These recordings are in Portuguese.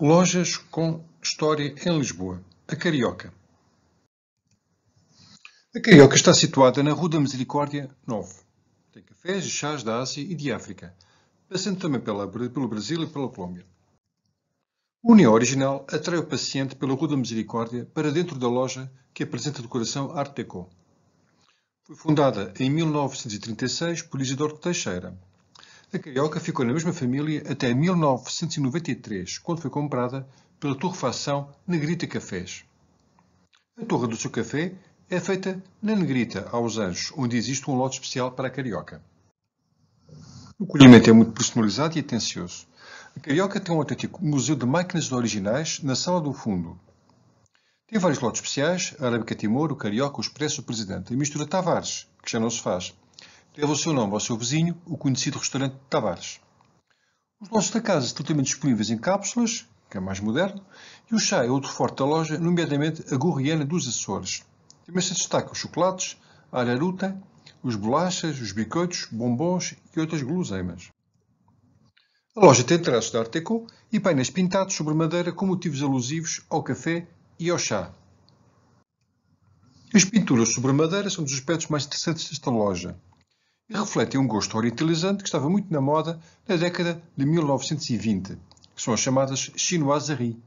Lojas com história em Lisboa, a Carioca. A Carioca está situada na Rua da Misericórdia 9. Tem cafés e chás da Ásia e de África, passando também pela, pelo Brasil e pela Colômbia. O União Original atrai o paciente pela Rua da Misericórdia para dentro da loja que apresenta decoração Art Deco. Foi fundada em 1936 por Isidoro Teixeira, a Carioca ficou na mesma família até 1993, quando foi comprada pela torrefação Negrita Cafés. A torre do seu café é feita na Negrita, aos Anjos, onde existe um lote especial para a Carioca. O colhimento é muito personalizado e atencioso. A Carioca tem um autêntico museu de máquinas originais na sala do fundo. Tem vários lotes especiais, a Arábica Timor, o Carioca, o Expresso, o Presidente, e mistura Tavares, que já não se faz deve o seu nome ao seu vizinho, o conhecido restaurante de Tavares. Os doces da casa estão também disponíveis em cápsulas, que é mais moderno, e o chá é outro forte da loja, nomeadamente a Gurriana dos Açores. Também se destacam os chocolates, a araruta, os bolachas, os bicoitos, bombons e outras guloseimas. A loja tem traços de Art e painéis pintados sobre madeira com motivos alusivos ao café e ao chá. As pinturas sobre madeira são dos aspectos mais interessantes desta loja e refletem um gosto orientalizante que estava muito na moda na década de 1920, que são as chamadas chinoiserie,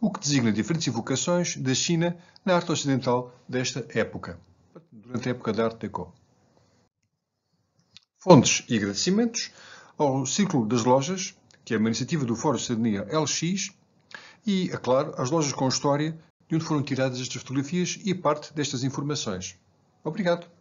o que designa diferentes evocações da China na arte ocidental desta época, durante a época da Arte Deco. Fontes e agradecimentos ao Círculo das Lojas, que é uma iniciativa do Fórum de Cidadania LX, e, é claro, às lojas com história, de onde foram tiradas estas fotografias e parte destas informações. Obrigado!